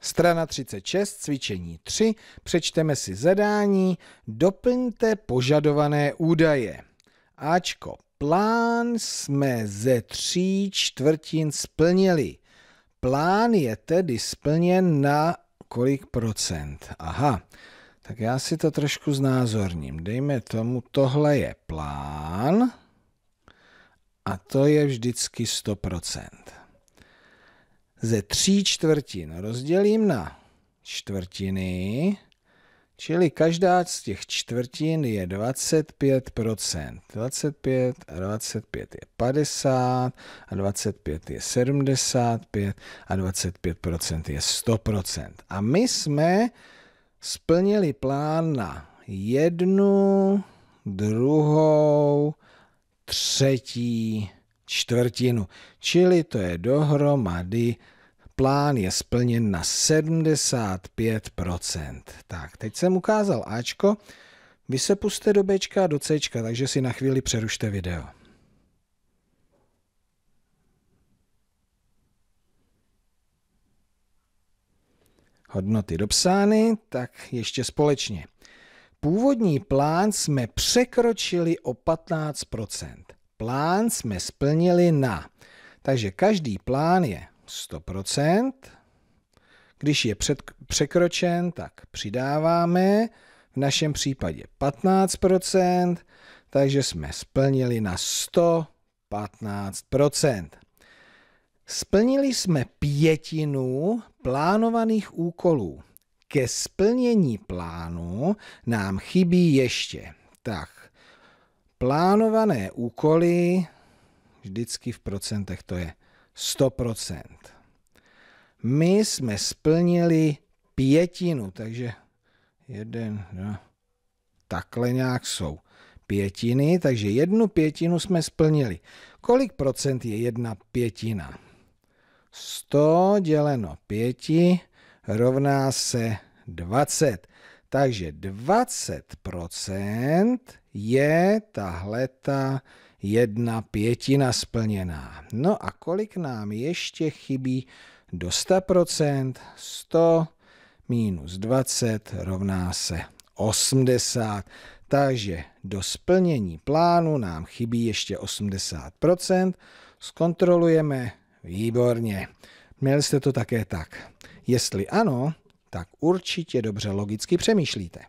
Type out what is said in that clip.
Strana 36, cvičení 3, přečteme si zadání, doplňte požadované údaje. Ačko, plán jsme ze tří čtvrtin splnili. Plán je tedy splněn na kolik procent? Aha, tak já si to trošku znázorním. Dejme tomu, tohle je plán a to je vždycky 100% ze tří čtvrtin rozdělím na čtvrtiny, čili každá z těch čtvrtin je 25%. 25 a 25 je 50 a 25 je 75 a 25% je 100%. A my jsme splnili plán na jednu, druhou, třetí čtvrtinu. Čili to je dohromady, plán je splněn na 75%. Tak, teď jsem ukázal Ačko, vy se puste do Bčka a do Cčka, takže si na chvíli přerušte video. Hodnoty dopsány, tak ještě společně. Původní plán jsme překročili o 15%. Plán jsme splnili na. Takže každý plán je 100%. Když je před, překročen, tak přidáváme. V našem případě 15%, takže jsme splnili na 115%. Splnili jsme pětinu plánovaných úkolů. Ke splnění plánu nám chybí ještě. Tak, Plánované úkoly, vždycky v procentech to je 100%. My jsme splnili pětinu, takže jeden, dva, takhle nějak jsou pětiny, takže jednu pětinu jsme splnili. Kolik procent je jedna pětina? 100 děleno 5 rovná se 20. Takže 20% je tahle ta jedna pětina splněná. No a kolik nám ještě chybí do 100%? 100 minus 20 rovná se 80. Takže do splnění plánu nám chybí ještě 80%. Zkontrolujeme. Výborně. Měli jste to také tak. Jestli ano, tak určitě dobře logicky přemýšlíte.